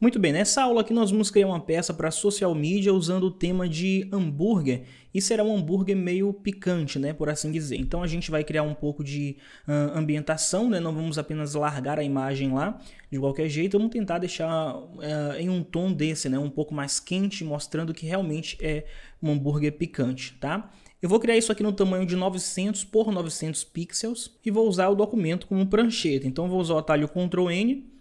Muito bem, nessa aula aqui nós vamos criar uma peça para social media usando o tema de hambúrguer e será um hambúrguer meio picante, né, por assim dizer. Então a gente vai criar um pouco de uh, ambientação, né, não vamos apenas largar a imagem lá de qualquer jeito, vamos tentar deixar uh, em um tom desse, né, um pouco mais quente, mostrando que realmente é um hambúrguer picante, tá? Eu vou criar isso aqui no tamanho de 900 por 900 pixels e vou usar o documento como prancheta. Então vou usar o atalho Ctrl N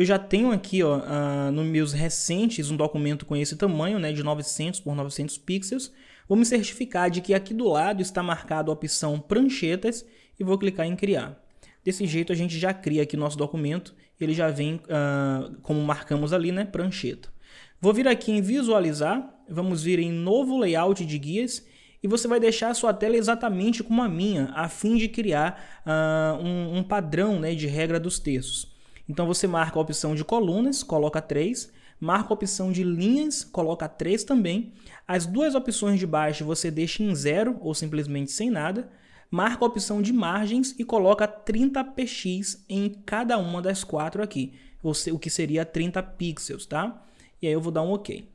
eu já tenho aqui, ó, uh, nos meus recentes, um documento com esse tamanho, né, de 900 por 900 pixels. Vou me certificar de que aqui do lado está marcado a opção pranchetas e vou clicar em criar. Desse jeito a gente já cria aqui nosso documento, ele já vem, uh, como marcamos ali, né, prancheta. Vou vir aqui em visualizar, vamos vir em novo layout de guias e você vai deixar a sua tela exatamente como a minha, a fim de criar uh, um, um, padrão né, de regra dos textos. Então você marca a opção de colunas, coloca 3, marca a opção de linhas, coloca 3 também. As duas opções de baixo você deixa em zero ou simplesmente sem nada. Marca a opção de margens e coloca 30 px em cada uma das quatro aqui, o que seria 30 pixels, tá? E aí eu vou dar um OK.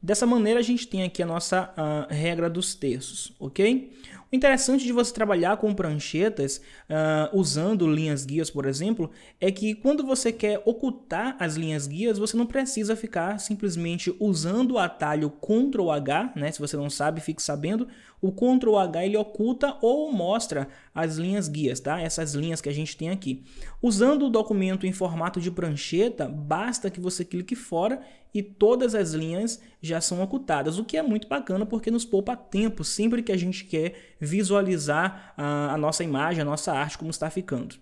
Dessa maneira, a gente tem aqui a nossa uh, regra dos terços, ok? O interessante de você trabalhar com pranchetas, uh, usando linhas guias, por exemplo, é que quando você quer ocultar as linhas guias, você não precisa ficar simplesmente usando o atalho Ctrl H, né? Se você não sabe, fique sabendo. O Ctrl H ele oculta ou mostra as linhas guias, tá? Essas linhas que a gente tem aqui. Usando o documento em formato de prancheta, basta que você clique fora e todas as linhas já são ocultadas, o que é muito bacana porque nos poupa tempo sempre que a gente quer visualizar a, a nossa imagem, a nossa arte como está ficando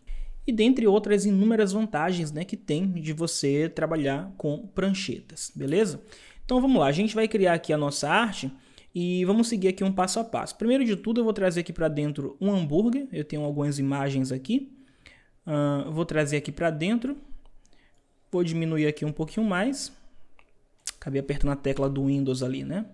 e dentre outras inúmeras vantagens né, que tem de você trabalhar com pranchetas, beleza? Então vamos lá, a gente vai criar aqui a nossa arte e vamos seguir aqui um passo a passo. Primeiro de tudo, eu vou trazer aqui para dentro um hambúrguer. Eu tenho algumas imagens aqui. Uh, vou trazer aqui para dentro. Vou diminuir aqui um pouquinho mais. Acabei apertando a tecla do Windows ali, né?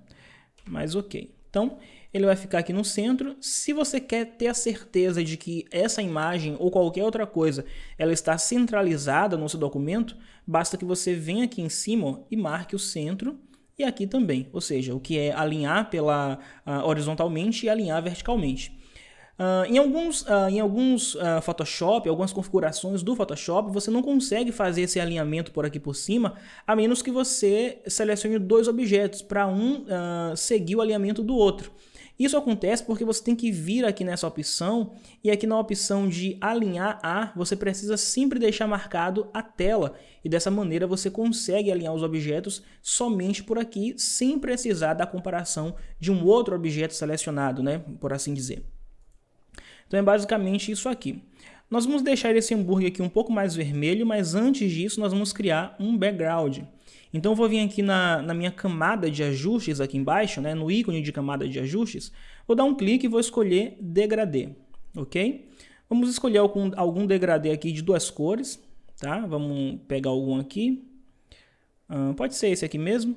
Mas ok. Então, ele vai ficar aqui no centro. Se você quer ter a certeza de que essa imagem ou qualquer outra coisa, ela está centralizada no seu documento, basta que você venha aqui em cima ó, e marque o centro e aqui também, ou seja, o que é alinhar pela uh, horizontalmente e alinhar verticalmente. Uh, em alguns, uh, em alguns uh, Photoshop, algumas configurações do Photoshop, você não consegue fazer esse alinhamento por aqui por cima, a menos que você selecione dois objetos para um seguir o alinhamento do outro. Isso acontece porque você tem que vir aqui nessa opção e aqui na opção de alinhar a, você precisa sempre deixar marcado a tela e dessa maneira você consegue alinhar os objetos somente por aqui sem precisar da comparação de um outro objeto selecionado, né, por assim dizer. Então é basicamente isso aqui. Nós vamos deixar esse hambúrguer aqui um pouco mais vermelho, mas antes disso nós vamos criar um background. Então eu vou vir aqui na, na minha camada de ajustes aqui embaixo, né, no ícone de camada de ajustes, vou dar um clique e vou escolher degradê, ok? Vamos escolher algum, algum degradê aqui de duas cores, tá? Vamos pegar algum aqui. Uh, pode ser esse aqui mesmo.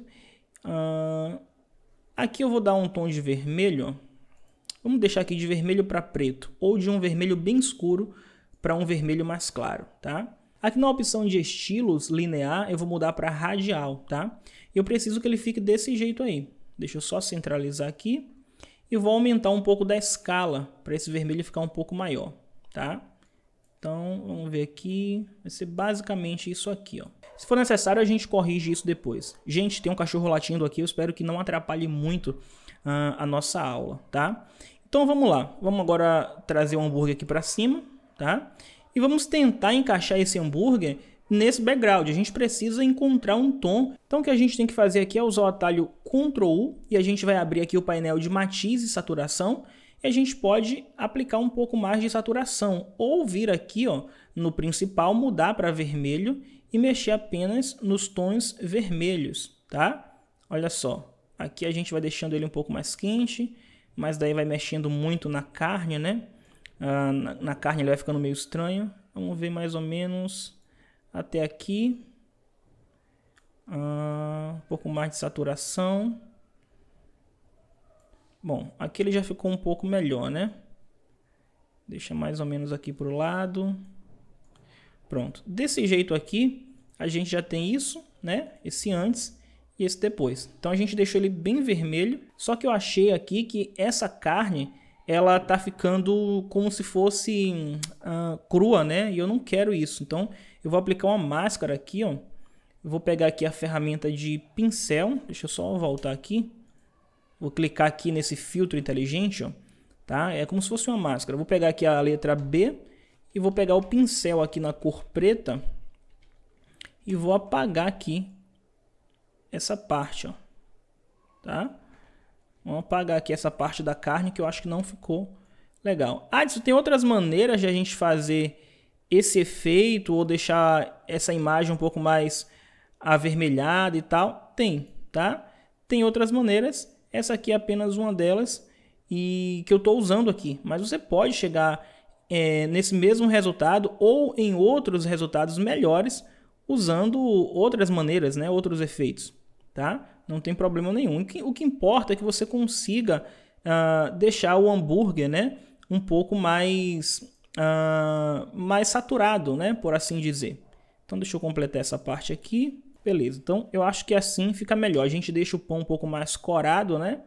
Uh, aqui eu vou dar um tom de vermelho. Vamos deixar aqui de vermelho para preto, ou de um vermelho bem escuro para um vermelho mais claro, tá? Aqui na opção de estilos linear, eu vou mudar para radial, tá? Eu preciso que ele fique desse jeito aí. Deixa eu só centralizar aqui. E vou aumentar um pouco da escala para esse vermelho ficar um pouco maior, tá? Então, vamos ver aqui. Vai ser basicamente isso aqui, ó. Se for necessário, a gente corrige isso depois. Gente, tem um cachorro latindo aqui. Eu espero que não atrapalhe muito uh, a nossa aula, tá? Então, vamos lá. Vamos agora trazer o hambúrguer aqui para cima, Tá? E vamos tentar encaixar esse hambúrguer nesse background. A gente precisa encontrar um tom. Então o que a gente tem que fazer aqui é usar o atalho Ctrl U e a gente vai abrir aqui o painel de matiz e saturação. E a gente pode aplicar um pouco mais de saturação ou vir aqui ó, no principal, mudar para vermelho e mexer apenas nos tons vermelhos, tá? Olha só, aqui a gente vai deixando ele um pouco mais quente, mas daí vai mexendo muito na carne, né? Ah, na, carne ele vai ficando meio estranho. Vamos ver mais ou menos até aqui. Ah, um pouco mais de saturação. Bom, aqui ele já ficou um pouco melhor, né? Deixa mais ou menos aqui para o lado. Pronto. Desse jeito aqui, a gente já tem isso, né? Esse antes e esse depois. Então a gente deixou ele bem vermelho. Só que eu achei aqui que essa carne ela tá ficando como se fosse uh, crua, né? E eu não quero isso. Então, eu vou aplicar uma máscara aqui, ó. Eu vou pegar aqui a ferramenta de pincel. Deixa eu só voltar aqui. Vou clicar aqui nesse filtro inteligente, ó. Tá? É como se fosse uma máscara. Eu vou pegar aqui a letra B e vou pegar o pincel aqui na cor preta e vou apagar aqui essa parte, ó. Tá? Vamos apagar aqui essa parte da carne que eu acho que não ficou legal. Ah, isso tem outras maneiras de a gente fazer esse efeito ou deixar essa imagem um pouco mais avermelhada e tal? Tem, tá? Tem outras maneiras. Essa aqui é apenas uma delas e que eu estou usando aqui. Mas você pode chegar é, nesse mesmo resultado ou em outros resultados melhores usando outras maneiras, né? Outros efeitos, tá? não tem problema nenhum. O que, importa é que você consiga uh, deixar o hambúrguer né, um pouco mais, uh, mais saturado, né, por assim dizer. Então deixa eu completar essa parte aqui. Beleza, então eu acho que assim fica melhor. A gente deixa o pão um pouco mais corado, né?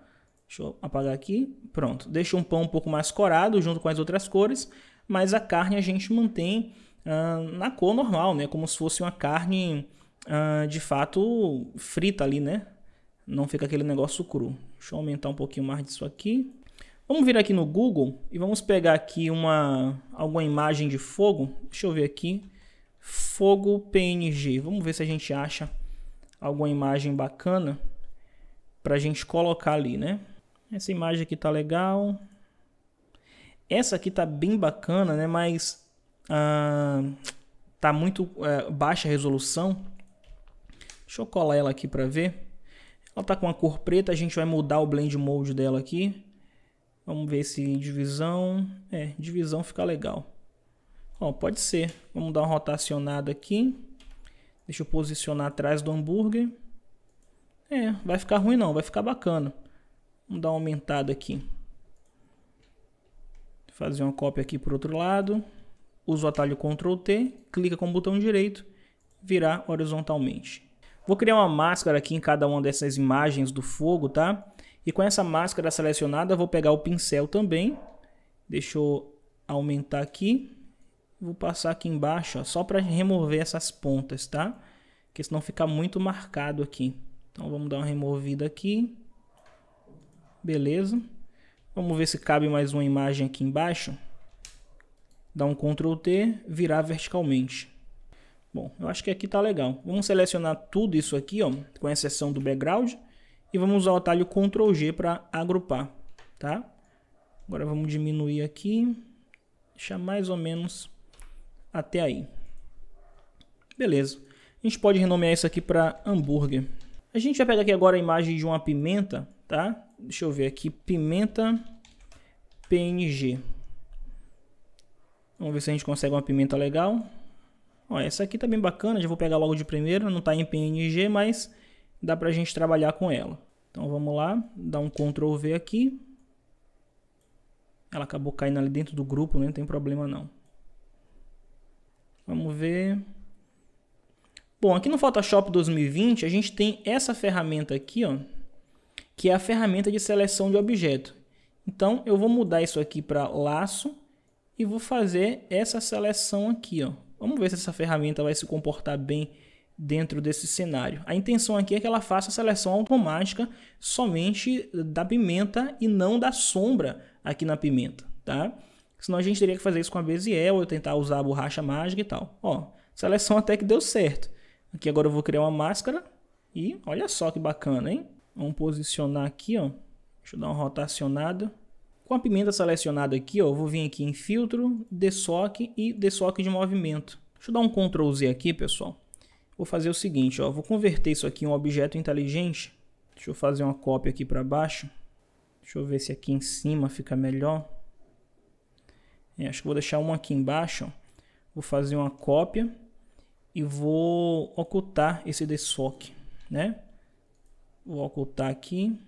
Deixa eu apagar aqui. Pronto, deixa um pão um pouco mais corado junto com as outras cores, mas a carne a gente mantém uh, na cor normal, né? Como se fosse uma carne de fato frita ali, né? não fica aquele negócio cru. Deixa eu aumentar um pouquinho mais disso aqui. Vamos vir aqui no Google e vamos pegar aqui uma alguma imagem de fogo. Deixa eu ver aqui. Fogo PNG. Vamos ver se a gente acha alguma imagem bacana para a gente colocar ali, né? Essa imagem aqui tá legal. Essa aqui tá bem bacana, né? Mas ah, tá muito é, baixa resolução. Deixa eu colar ela aqui para ver. Ela está com uma cor preta, a gente vai mudar o blend mode dela aqui. Vamos ver se divisão... É, divisão fica legal. Ó, pode ser. Vamos dar uma rotacionada aqui. Deixa eu posicionar atrás do hambúrguer. É, vai ficar ruim não, vai ficar bacana. Vamos dar uma aumentada aqui. Fazer uma cópia aqui para o outro lado. Usa o atalho Ctrl T, clica com o botão direito, virar horizontalmente. Vou criar uma máscara aqui em cada uma dessas imagens do fogo, tá? E com essa máscara selecionada, vou pegar o pincel também. Deixa eu aumentar aqui. Vou passar aqui embaixo, ó, só para remover essas pontas, tá? Porque senão fica muito marcado aqui. Então vamos dar uma removida aqui. Beleza. Vamos ver se cabe mais uma imagem aqui embaixo. Dá um Ctrl T, virar verticalmente. Bom, eu acho que aqui tá legal. Vamos selecionar tudo isso aqui, ó, com exceção do background. E vamos usar o atalho Ctrl G para agrupar, tá? Agora vamos diminuir aqui. Deixar mais ou menos até aí. Beleza. A gente pode renomear isso aqui para hambúrguer. A gente vai pegar aqui agora a imagem de uma pimenta, tá? Deixa eu ver aqui. Pimenta PNG. Vamos ver se a gente consegue uma pimenta legal. Ó, essa aqui tá bem bacana, já vou pegar logo de primeira, não está em PNG, mas dá para a gente trabalhar com ela. Então vamos lá, dar um Ctrl V aqui. Ela acabou caindo ali dentro do grupo, né? não tem problema não. Vamos ver. Bom, aqui no Photoshop 2020 a gente tem essa ferramenta aqui, ó, que é a ferramenta de seleção de objeto. Então eu vou mudar isso aqui para laço e vou fazer essa seleção aqui, ó. Vamos ver se essa ferramenta vai se comportar bem dentro desse cenário. A intenção aqui é que ela faça a seleção automática somente da pimenta e não da sombra aqui na pimenta, tá? Senão a gente teria que fazer isso com a Beziel, ou tentar usar a borracha mágica e tal. Ó, seleção até que deu certo. Aqui agora eu vou criar uma máscara e olha só que bacana, hein? Vamos posicionar aqui, ó. Deixa eu dar uma rotacionada. Com a pimenta selecionada aqui, ó, vou vir aqui em filtro, dessoque e dessoque de movimento. Deixa eu dar um Ctrl Z aqui, pessoal. Vou fazer o seguinte, ó, vou converter isso aqui em um objeto inteligente. Deixa eu fazer uma cópia aqui para baixo. Deixa eu ver se aqui em cima fica melhor. É, acho que vou deixar uma aqui embaixo. Ó. Vou fazer uma cópia e vou ocultar esse dessoque, né? Vou ocultar aqui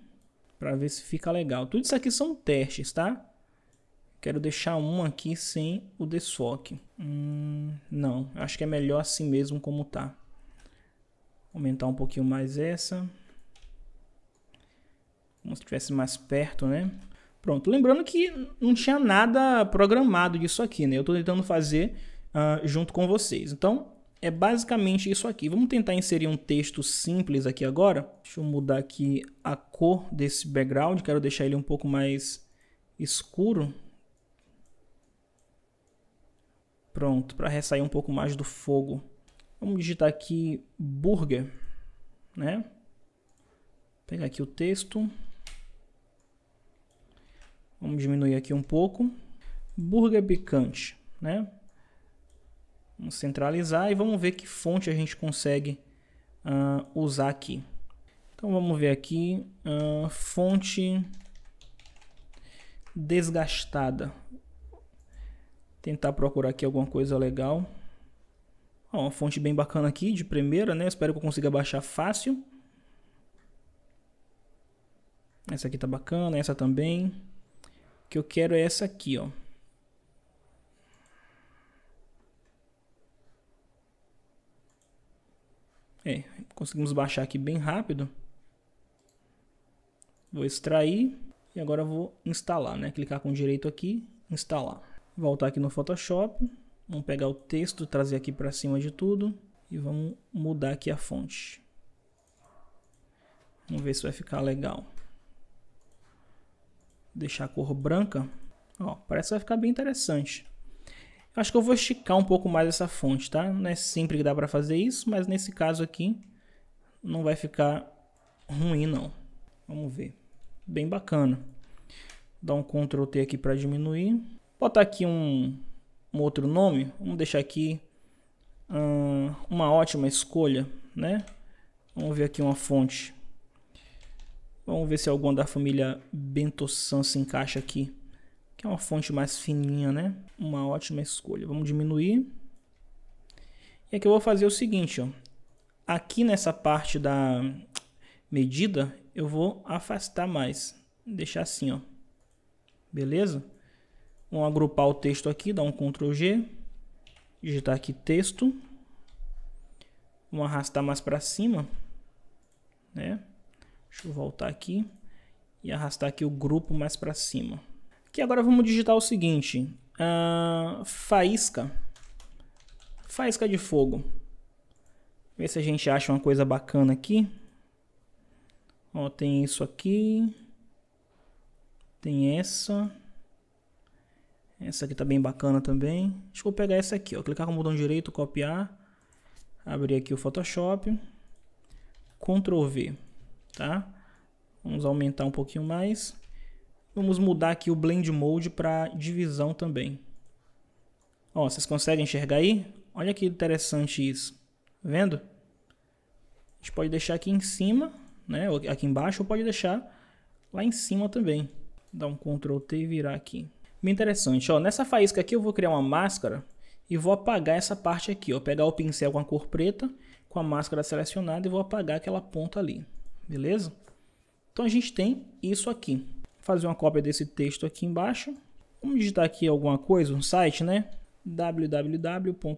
para ver se fica legal. Tudo isso aqui são testes, tá? Quero deixar um aqui sem o desfoque. Hum, não, acho que é melhor assim mesmo como tá. Aumentar um pouquinho mais essa. Como se estivesse mais perto, né? Pronto, lembrando que não tinha nada programado disso aqui, né? Eu estou tentando fazer uh, junto com vocês. Então, é basicamente isso aqui. Vamos tentar inserir um texto simples aqui agora. Deixa eu mudar aqui a cor desse background, quero deixar ele um pouco mais escuro. Pronto, para ressair um pouco mais do fogo. Vamos digitar aqui burger, né? Vou pegar aqui o texto. Vamos diminuir aqui um pouco. Burger picante, né? Vamos centralizar e vamos ver que fonte a gente consegue uh, usar aqui. Então vamos ver aqui, uh, fonte desgastada. Tentar procurar aqui alguma coisa legal. Ó, uma fonte bem bacana aqui, de primeira, né? Espero que eu consiga baixar fácil. Essa aqui tá bacana, essa também. O que eu quero é essa aqui, ó. Conseguimos baixar aqui bem rápido. Vou extrair e agora vou instalar, né? Clicar com direito aqui, instalar. Voltar aqui no Photoshop, vamos pegar o texto, trazer aqui para cima de tudo e vamos mudar aqui a fonte. Vamos ver se vai ficar legal. Deixar a cor branca. Ó, parece que vai ficar bem interessante. Acho que eu vou esticar um pouco mais essa fonte, tá? Não é sempre que dá para fazer isso, mas nesse caso aqui não vai ficar ruim não. Vamos ver. Bem bacana. Dá um Ctrl T aqui para diminuir. Botar aqui um, um, outro nome. Vamos deixar aqui hum, uma ótima escolha, né? Vamos ver aqui uma fonte. Vamos ver se alguma da família Bentossan se encaixa aqui. Que é uma fonte mais fininha, né? Uma ótima escolha. Vamos diminuir. E aqui eu vou fazer o seguinte, ó. Aqui nessa parte da medida, eu vou afastar mais. Deixar assim, ó. Beleza? Vamos agrupar o texto aqui, dar um Ctrl G. Digitar aqui texto. Vamos arrastar mais para cima, né? Deixa eu voltar aqui e arrastar aqui o grupo mais para cima. Aqui agora vamos digitar o seguinte, uh, faísca, faísca de fogo. Ver se a gente acha uma coisa bacana aqui. Ó, tem isso aqui. Tem essa. Essa aqui tá bem bacana também. Deixa eu pegar essa aqui, ó. Clicar com o botão direito, copiar. Abrir aqui o Photoshop. Ctrl V, tá? Vamos aumentar um pouquinho mais. Vamos mudar aqui o Blend Mode para divisão também. Ó, vocês conseguem enxergar aí? Olha que interessante isso. Tá vendo? A gente pode deixar aqui em cima, né? Aqui embaixo, ou pode deixar lá em cima também. Dá um Ctrl T e virar aqui. Bem interessante, ó. Nessa faísca aqui eu vou criar uma máscara e vou apagar essa parte aqui, ó. Pegar o pincel com a cor preta, com a máscara selecionada e vou apagar aquela ponta ali. Beleza? Então a gente tem isso aqui. Vou fazer uma cópia desse texto aqui embaixo. Vamos digitar aqui alguma coisa, um site, né? www.site.com.br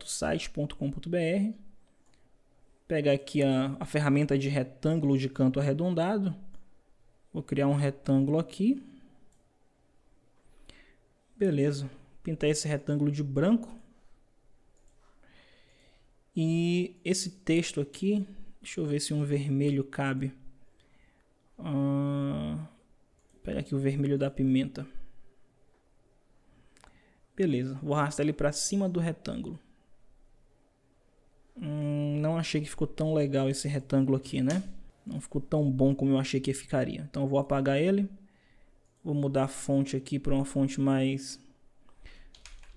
pegar aqui a, a ferramenta de retângulo de canto arredondado. Vou criar um retângulo aqui. Beleza. Pintar esse retângulo de branco. E esse texto aqui, deixa eu ver se um vermelho cabe. Uh, pega aqui o vermelho da pimenta. Beleza, vou arrastar ele para cima do retângulo. Hum, não achei que ficou tão legal esse retângulo aqui, né? Não ficou tão bom como eu achei que ficaria. Então eu vou apagar ele. Vou mudar a fonte aqui para uma fonte mais,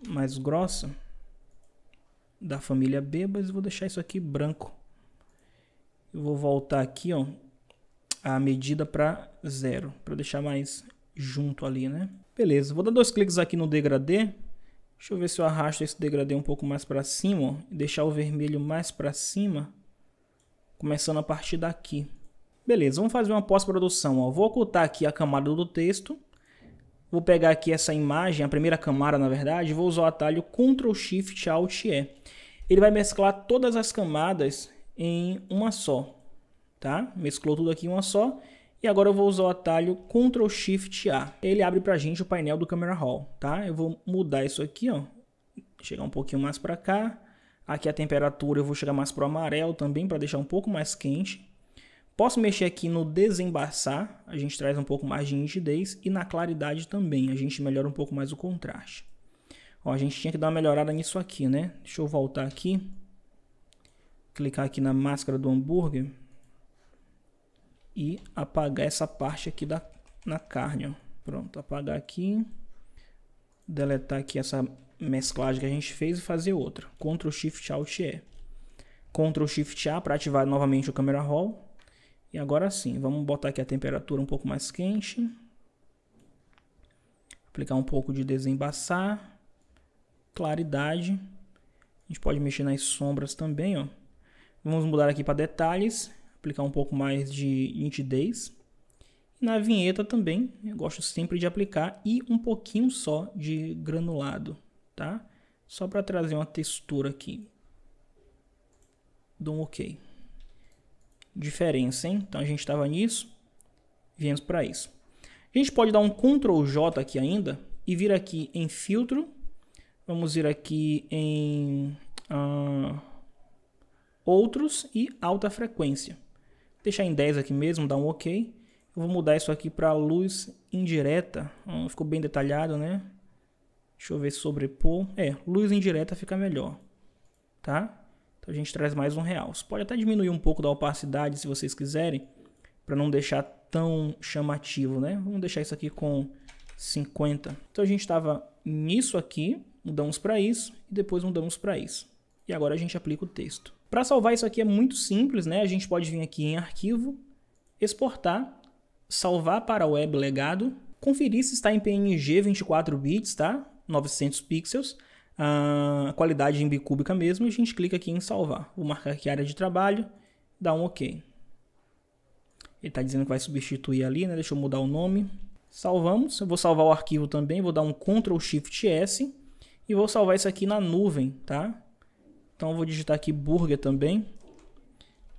mais grossa. Da família Bebas. Vou deixar isso aqui branco. Eu vou voltar aqui, ó. A medida para zero. Para deixar mais junto ali, né? Beleza. Vou dar dois cliques aqui no degradê. Deixa eu ver se eu arrasto esse degradê um pouco mais para cima, ó, e deixar o vermelho mais para cima, começando a partir daqui. Beleza, vamos fazer uma pós-produção. Vou ocultar aqui a camada do texto, vou pegar aqui essa imagem, a primeira camada na verdade, vou usar o atalho Ctrl Shift Alt E. Ele vai mesclar todas as camadas em uma só, tá? Mesclou tudo aqui em uma só e agora eu vou usar o atalho Ctrl Shift A. Ele abre a gente o painel do Camera Raw, tá? Eu vou mudar isso aqui, ó. Chegar um pouquinho mais para cá. Aqui a temperatura eu vou chegar mais pro amarelo também para deixar um pouco mais quente. Posso mexer aqui no desembaçar, a gente traz um pouco mais de nitidez e na claridade também, a gente melhora um pouco mais o contraste. Ó, a gente tinha que dar uma melhorada nisso aqui, né? Deixa eu voltar aqui, clicar aqui na máscara do hambúrguer, e apagar essa parte aqui da, na carne. Ó. Pronto, apagar aqui, deletar aqui essa mesclagem que a gente fez e fazer outra. Ctrl Shift Alt E. Ctrl Shift A para ativar novamente o camera roll. E agora sim, vamos botar aqui a temperatura um pouco mais quente. Aplicar um pouco de desembaçar. Claridade. A gente pode mexer nas sombras também, ó. Vamos mudar aqui para detalhes aplicar um pouco mais de nitidez. Na vinheta também, eu gosto sempre de aplicar e um pouquinho só de granulado, tá? Só para trazer uma textura aqui. Dou um OK. Diferença, hein? Então a gente estava nisso, viemos para isso. A gente pode dar um Ctrl J aqui ainda e vir aqui em filtro. Vamos ir aqui em uh, outros e alta frequência. Deixar em 10 aqui mesmo, dar um OK. Eu vou mudar isso aqui para luz indireta. Hum, ficou bem detalhado, né? Deixa eu ver sobrepor. É, luz indireta fica melhor, tá? Então a gente traz mais um realce. Pode até diminuir um pouco da opacidade, se vocês quiserem, para não deixar tão chamativo, né? Vamos deixar isso aqui com 50. Então a gente estava nisso aqui, mudamos para isso e depois mudamos para isso. E agora a gente aplica o texto. Para salvar isso aqui é muito simples, né? A gente pode vir aqui em arquivo, exportar, salvar para web legado, conferir se está em PNG 24 bits, tá? 900 pixels, a ah, qualidade em bicúbica mesmo, e a gente clica aqui em salvar. Vou marcar aqui área de trabalho, dá um OK. Ele está dizendo que vai substituir ali, né? Deixa eu mudar o nome. Salvamos, eu vou salvar o arquivo também, vou dar um Ctrl Shift S e vou salvar isso aqui na nuvem, tá? Então eu vou digitar aqui burger também.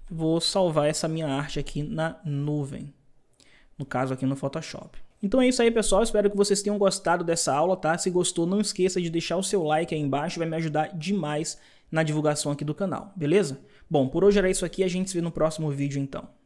Vou salvar essa minha arte aqui na nuvem. No caso aqui no Photoshop. Então é isso aí, pessoal. Espero que vocês tenham gostado dessa aula, tá? Se gostou, não esqueça de deixar o seu like aí embaixo, vai me ajudar demais na divulgação aqui do canal, beleza? Bom, por hoje era isso aqui, a gente se vê no próximo vídeo então.